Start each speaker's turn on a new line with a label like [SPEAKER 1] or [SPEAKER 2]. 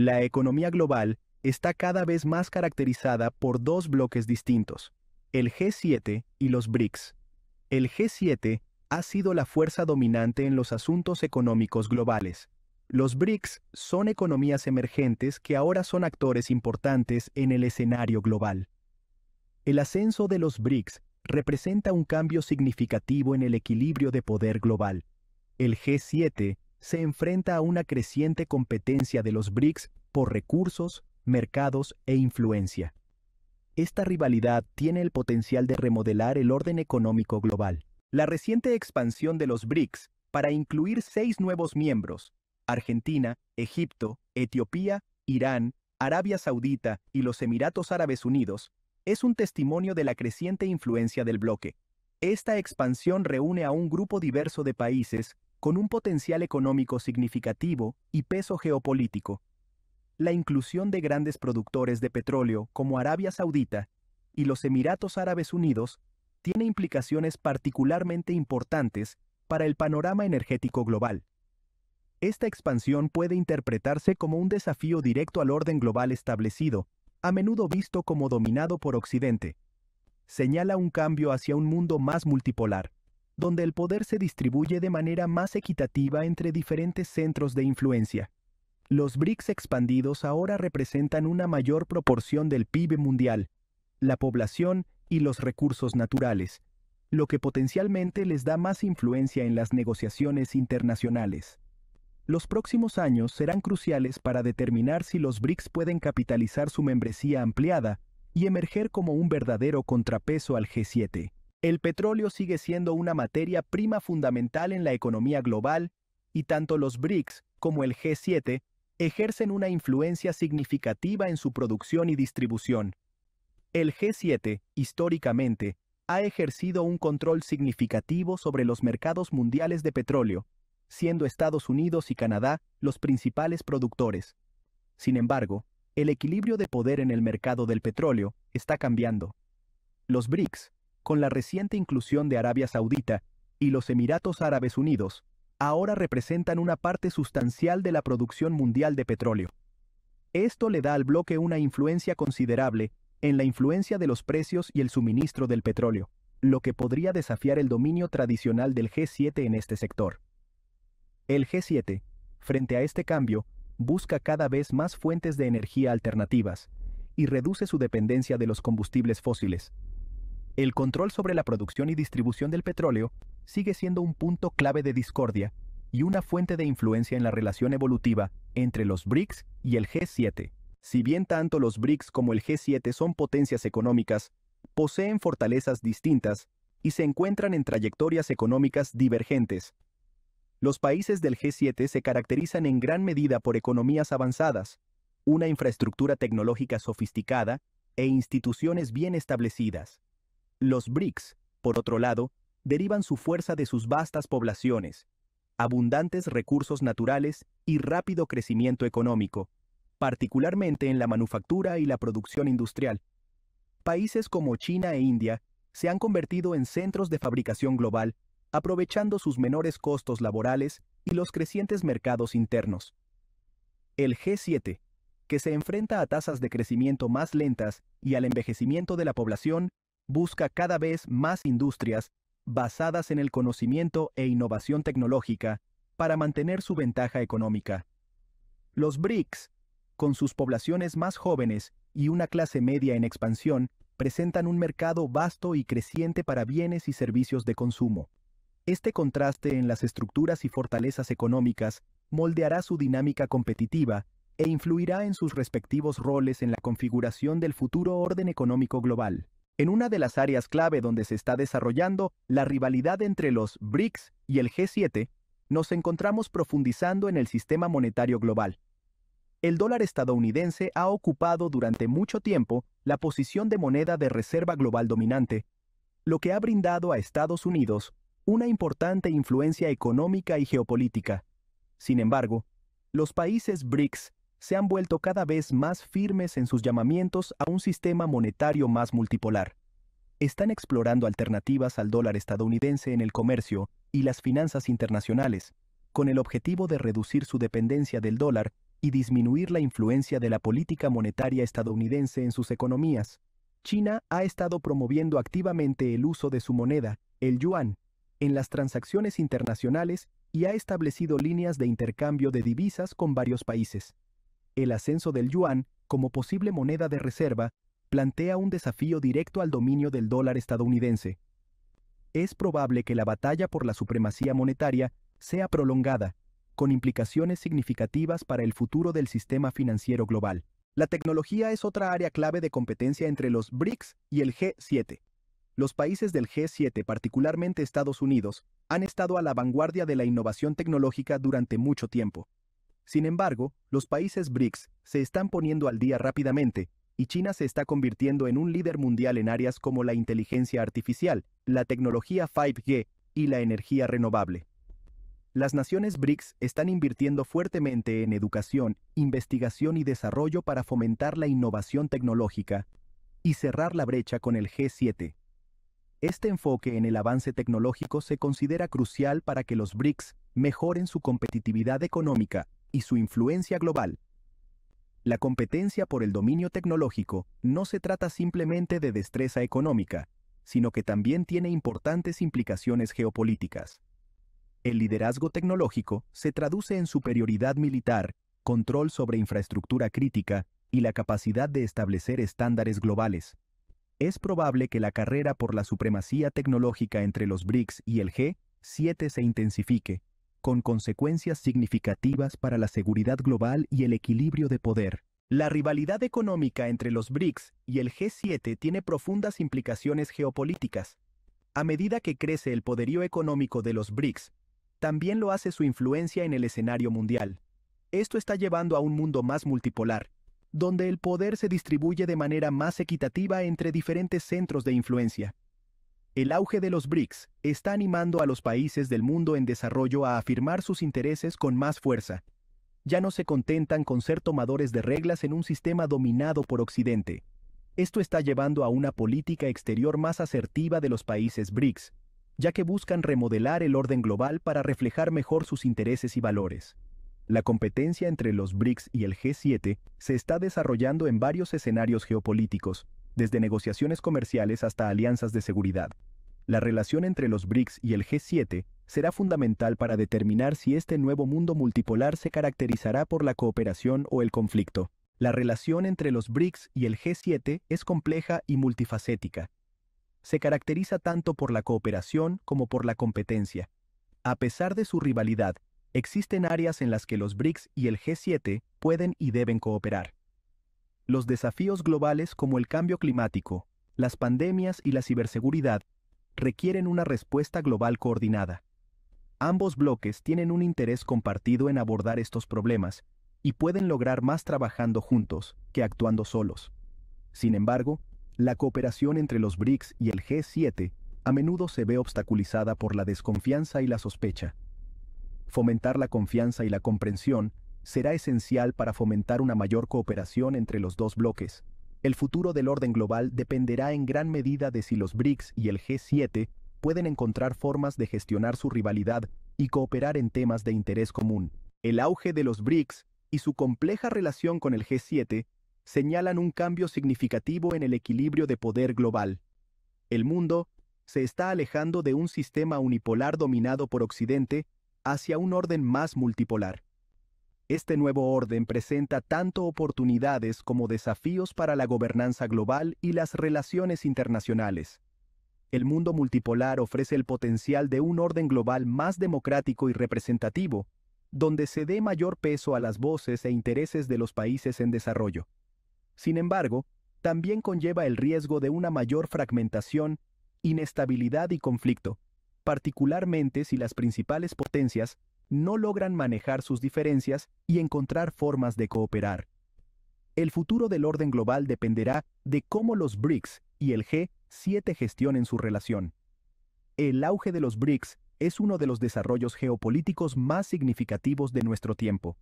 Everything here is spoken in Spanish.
[SPEAKER 1] La economía global está cada vez más caracterizada por dos bloques distintos, el G7 y los BRICS. El G7 ha sido la fuerza dominante en los asuntos económicos globales. Los BRICS son economías emergentes que ahora son actores importantes en el escenario global. El ascenso de los BRICS representa un cambio significativo en el equilibrio de poder global. El G7 se enfrenta a una creciente competencia de los BRICS por recursos, mercados e influencia. Esta rivalidad tiene el potencial de remodelar el orden económico global. La reciente expansión de los BRICS para incluir seis nuevos miembros, Argentina, Egipto, Etiopía, Irán, Arabia Saudita y los Emiratos Árabes Unidos, es un testimonio de la creciente influencia del bloque. Esta expansión reúne a un grupo diverso de países con un potencial económico significativo y peso geopolítico. La inclusión de grandes productores de petróleo como Arabia Saudita y los Emiratos Árabes Unidos tiene implicaciones particularmente importantes para el panorama energético global. Esta expansión puede interpretarse como un desafío directo al orden global establecido, a menudo visto como dominado por Occidente. Señala un cambio hacia un mundo más multipolar, donde el poder se distribuye de manera más equitativa entre diferentes centros de influencia. Los BRICS expandidos ahora representan una mayor proporción del PIB mundial, la población y los recursos naturales, lo que potencialmente les da más influencia en las negociaciones internacionales. Los próximos años serán cruciales para determinar si los BRICS pueden capitalizar su membresía ampliada y emerger como un verdadero contrapeso al G7. El petróleo sigue siendo una materia prima fundamental en la economía global y tanto los BRICS como el G7 ejercen una influencia significativa en su producción y distribución. El G7, históricamente, ha ejercido un control significativo sobre los mercados mundiales de petróleo, siendo Estados Unidos y Canadá los principales productores. Sin embargo, el equilibrio de poder en el mercado del petróleo está cambiando. Los BRICS, con la reciente inclusión de Arabia Saudita y los Emiratos Árabes Unidos, ahora representan una parte sustancial de la producción mundial de petróleo. Esto le da al bloque una influencia considerable en la influencia de los precios y el suministro del petróleo, lo que podría desafiar el dominio tradicional del G7 en este sector. El G7, frente a este cambio, busca cada vez más fuentes de energía alternativas y reduce su dependencia de los combustibles fósiles, el control sobre la producción y distribución del petróleo sigue siendo un punto clave de discordia y una fuente de influencia en la relación evolutiva entre los BRICS y el G7. Si bien tanto los BRICS como el G7 son potencias económicas, poseen fortalezas distintas y se encuentran en trayectorias económicas divergentes. Los países del G7 se caracterizan en gran medida por economías avanzadas, una infraestructura tecnológica sofisticada e instituciones bien establecidas. Los BRICS, por otro lado, derivan su fuerza de sus vastas poblaciones, abundantes recursos naturales y rápido crecimiento económico, particularmente en la manufactura y la producción industrial. Países como China e India se han convertido en centros de fabricación global, aprovechando sus menores costos laborales y los crecientes mercados internos. El G7, que se enfrenta a tasas de crecimiento más lentas y al envejecimiento de la población, busca cada vez más industrias basadas en el conocimiento e innovación tecnológica para mantener su ventaja económica. Los BRICS, con sus poblaciones más jóvenes y una clase media en expansión, presentan un mercado vasto y creciente para bienes y servicios de consumo. Este contraste en las estructuras y fortalezas económicas moldeará su dinámica competitiva e influirá en sus respectivos roles en la configuración del futuro orden económico global en una de las áreas clave donde se está desarrollando la rivalidad entre los BRICS y el G7, nos encontramos profundizando en el sistema monetario global. El dólar estadounidense ha ocupado durante mucho tiempo la posición de moneda de reserva global dominante, lo que ha brindado a Estados Unidos una importante influencia económica y geopolítica. Sin embargo, los países BRICS se han vuelto cada vez más firmes en sus llamamientos a un sistema monetario más multipolar. Están explorando alternativas al dólar estadounidense en el comercio y las finanzas internacionales, con el objetivo de reducir su dependencia del dólar y disminuir la influencia de la política monetaria estadounidense en sus economías. China ha estado promoviendo activamente el uso de su moneda, el yuan, en las transacciones internacionales y ha establecido líneas de intercambio de divisas con varios países el ascenso del yuan como posible moneda de reserva plantea un desafío directo al dominio del dólar estadounidense. Es probable que la batalla por la supremacía monetaria sea prolongada, con implicaciones significativas para el futuro del sistema financiero global. La tecnología es otra área clave de competencia entre los BRICS y el G7. Los países del G7, particularmente Estados Unidos, han estado a la vanguardia de la innovación tecnológica durante mucho tiempo. Sin embargo, los países BRICS se están poniendo al día rápidamente, y China se está convirtiendo en un líder mundial en áreas como la inteligencia artificial, la tecnología 5G y la energía renovable. Las naciones BRICS están invirtiendo fuertemente en educación, investigación y desarrollo para fomentar la innovación tecnológica y cerrar la brecha con el G7. Este enfoque en el avance tecnológico se considera crucial para que los BRICS mejoren su competitividad económica, y su influencia global. La competencia por el dominio tecnológico no se trata simplemente de destreza económica, sino que también tiene importantes implicaciones geopolíticas. El liderazgo tecnológico se traduce en superioridad militar, control sobre infraestructura crítica y la capacidad de establecer estándares globales. Es probable que la carrera por la supremacía tecnológica entre los BRICS y el G7 se intensifique, con consecuencias significativas para la seguridad global y el equilibrio de poder. La rivalidad económica entre los BRICS y el G7 tiene profundas implicaciones geopolíticas. A medida que crece el poderío económico de los BRICS, también lo hace su influencia en el escenario mundial. Esto está llevando a un mundo más multipolar, donde el poder se distribuye de manera más equitativa entre diferentes centros de influencia. El auge de los BRICS está animando a los países del mundo en desarrollo a afirmar sus intereses con más fuerza. Ya no se contentan con ser tomadores de reglas en un sistema dominado por Occidente. Esto está llevando a una política exterior más asertiva de los países BRICS, ya que buscan remodelar el orden global para reflejar mejor sus intereses y valores. La competencia entre los BRICS y el G7 se está desarrollando en varios escenarios geopolíticos, desde negociaciones comerciales hasta alianzas de seguridad. La relación entre los BRICS y el G7 será fundamental para determinar si este nuevo mundo multipolar se caracterizará por la cooperación o el conflicto. La relación entre los BRICS y el G7 es compleja y multifacética. Se caracteriza tanto por la cooperación como por la competencia. A pesar de su rivalidad, existen áreas en las que los BRICS y el G7 pueden y deben cooperar. Los desafíos globales como el cambio climático, las pandemias y la ciberseguridad requieren una respuesta global coordinada. Ambos bloques tienen un interés compartido en abordar estos problemas y pueden lograr más trabajando juntos que actuando solos. Sin embargo, la cooperación entre los BRICS y el G7 a menudo se ve obstaculizada por la desconfianza y la sospecha. Fomentar la confianza y la comprensión será esencial para fomentar una mayor cooperación entre los dos bloques. El futuro del orden global dependerá en gran medida de si los BRICS y el G7 pueden encontrar formas de gestionar su rivalidad y cooperar en temas de interés común. El auge de los BRICS y su compleja relación con el G7 señalan un cambio significativo en el equilibrio de poder global. El mundo se está alejando de un sistema unipolar dominado por Occidente hacia un orden más multipolar. Este nuevo orden presenta tanto oportunidades como desafíos para la gobernanza global y las relaciones internacionales. El mundo multipolar ofrece el potencial de un orden global más democrático y representativo, donde se dé mayor peso a las voces e intereses de los países en desarrollo. Sin embargo, también conlleva el riesgo de una mayor fragmentación, inestabilidad y conflicto, particularmente si las principales potencias no logran manejar sus diferencias y encontrar formas de cooperar. El futuro del orden global dependerá de cómo los BRICS y el G7 gestionen su relación. El auge de los BRICS es uno de los desarrollos geopolíticos más significativos de nuestro tiempo.